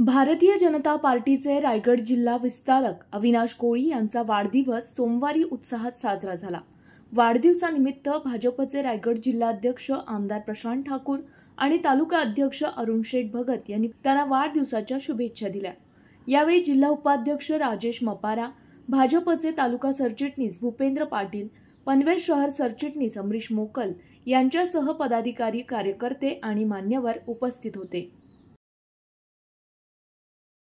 भारतीय जनता पार्टीचे रायगड जिल्हा विस्तारक अविनाश कोळी यांचा वाढदिवस सोमवारी उत्साहात साजरा झाला वाढदिवसानिमित्त भाजपचे रायगड जिल्हाध्यक्ष आमदार प्रशांत ठाकूर आणि तालुका अध्यक्ष अरुण शेठ भगत यांनी त्यांना वाढदिवसाच्या शुभेच्छा दिल्या यावेळी जिल्हा उपाध्यक्ष राजेश मपारा भाजपचे तालुका सरचिटणीस भूपेंद्र पाटील पनवेल शहर सरचिटणीस अमरीश मोकल यांच्यासह पदाधिकारी कार्यकर्ते आणि मान्यवर उपस्थित होते